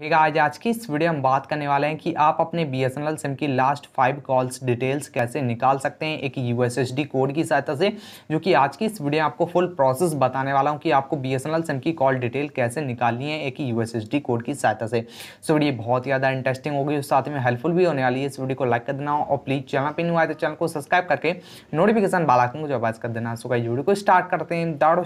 ठीक है आज आज की इस वीडियो में बात करने वाले हैं कि आप अपने B S N L SIM की लास्ट फाइव कॉल्स डिटेल्स कैसे निकाल सकते हैं एक यू डी कोड की सहायता से जो कि आज की इस वीडियो में आपको फुल प्रोसेस बताने वाला हूं कि आपको B S N L SIM की कॉल डिटेल कैसे निकालनी है एक यू डी कोड की सहायता से सो वीडियो बहुत ज़्यादा इंटरेस्टिंग होगी साथ में हेल्पफुल भी होने वाली है इस वीडियो को लाइक कर देना और प्लीज़ चैनल पर नहीं आए तो चैनल को सब्सक्राइब करके नोटिफिकेशन बालाकन को आवाज़ कर देना सुखाई वीडियो को स्टार्ट करते हैं दाड़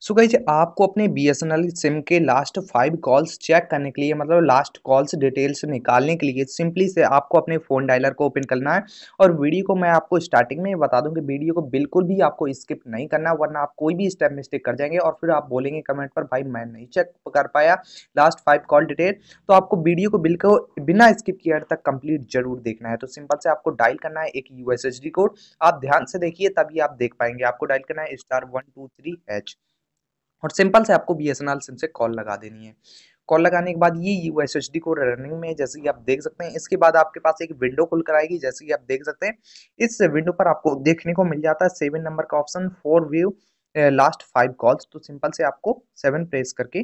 सुखाई आपको अपने B S N L SIM के लास्ट फाइव कॉल्स चेक करने के लिए मतलब लास्ट कॉल्स डिटेल्स निकालने के लिए सिंपली से आपको अपने फ़ोन डायलर को ओपन करना है और वीडियो को मैं आपको स्टार्टिंग में बता दूं कि वीडियो को बिल्कुल भी आपको स्किप नहीं करना वरना आप कोई भी स्टेप मिस्टेक कर जाएंगे और फिर आप बोलेंगे कमेंट पर भाई मैं नहीं चेक कर पाया लास्ट फाइव कॉल डिटेल तो आपको वीडियो को बिल्कुल बिना स्किप किए तक कंप्लीट जरूर देखना है तो सिंपल से आपको डायल करना है एक यू कोड आप ध्यान से देखिए तभी आप देख पाएंगे आपको डायल करना है star one two three H और सिंपल से आपको B S N L SIM से कॉल लगा देनी है कॉल लगाने के बाद ये यू एस एच डी को रनिंग में जैसे कि आप देख सकते हैं इसके बाद आपके पास एक विंडो खुल कर आएगी जैसे कि आप देख सकते हैं इस विंडो पर आपको देखने को मिल जाता है सेवन नंबर का option for view last five calls तो सिंपल से आपको सेवन प्रेस करके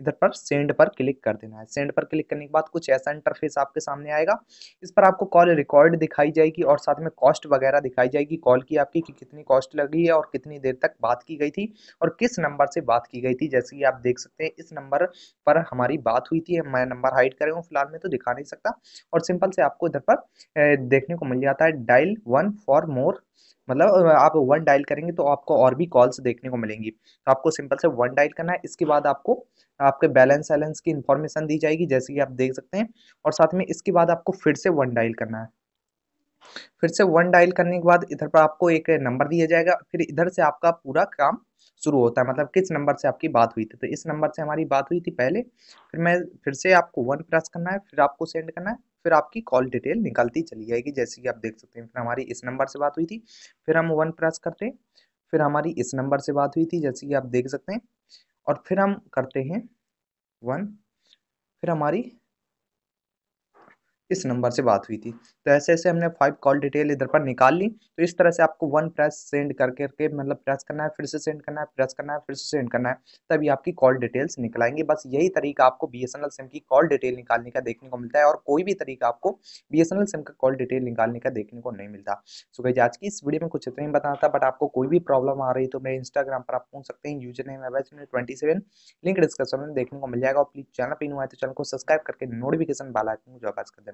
इधर पर सेंड पर क्लिक कर देना है सेंड पर क्लिक करने के बाद कुछ ऐसा इंटरफेस आपके सामने आएगा इस पर आपको कॉल रिकॉर्ड दिखाई जाएगी और साथ में कॉस्ट वगैरह दिखाई जाएगी कॉल की आपकी कि कितनी कॉस्ट लगी है और कितनी देर तक बात की गई थी और किस नंबर से बात की गई थी जैसे कि आप देख सकते हैं इस नंबर पर हमारी बात हुई थी मैं नंबर हाइड करे हूँ फिलहाल में तो दिखा नहीं सकता और सिंपल से आपको इधर पर देखने को मिल जाता है डायल वन फॉर मोर मतलब आप वन डायल करेंगे तो आपको और भी कॉल्स देखने को मिलेंगी तो आपको सिंपल से वन डायल करना है इसके बाद आपको आपके बैलेंस वैलेंस की इन्फॉर्मेशन दी जाएगी जैसे कि आप देख सकते हैं और साथ में इसके बाद आपको फिर से वन डायल करना है फिर से वन डायल करने के बाद इधर पर आपको एक नंबर दिया जाएगा फिर इधर से आपका पूरा काम शुरू होता है मतलब किस नंबर से आपकी बात हुई थी तो इस नंबर से हमारी बात हुई थी पहले फिर मैं फिर से आपको वन प्रेस करना है फिर आपको सेंड करना है फिर आपकी कॉल डिटेल निकलती चली जाएगी जैसे कि आप देख सकते हैं फिर हमारी इस नंबर से बात हुई थी फिर हम वन प्रेस करते हैं फिर हमारी इस नंबर से बात हुई थी जैसे कि आप देख सकते हैं और फिर हम करते हैं वन फिर हमारी इस नंबर से बात हुई थी तो ऐसे ऐसे हमने फाइव कॉल डिटेल इधर पर निकाल ली तो इस तरह से आपको वन प्रेस सेंड कर करके मतलब प्रेस करना है फिर से सेंड करना है प्रेस करना है फिर से सेंड करना है तभी आपकी कॉल डिटेल्स आएंगे बस यही तरीका आपको बी सिम की कॉल डिटेल निकालने का देखने को मिलता है और कोई भी तरीका आपको बी सिम का कॉल डिटेल निकालने का देखने को नहीं मिलता सो भाई आज की इस वीडियो में कुछ इतना ही बताना था बट आपको कोई भी प्रॉब्लम आ रही तो मेरे इंस्टाग्राम पर आप पूछ सकते हैं यूजर नेम एवेज ट्वेंटी सेवन लिंक डिस्क्रिप्शन में देखने को मिल जाएगा और प्लीज चैनल पर हुआ है तो चैनल को सब्सक्राइब करके नोटिफिकेशन वाला आइकन को जो आवाज कर देना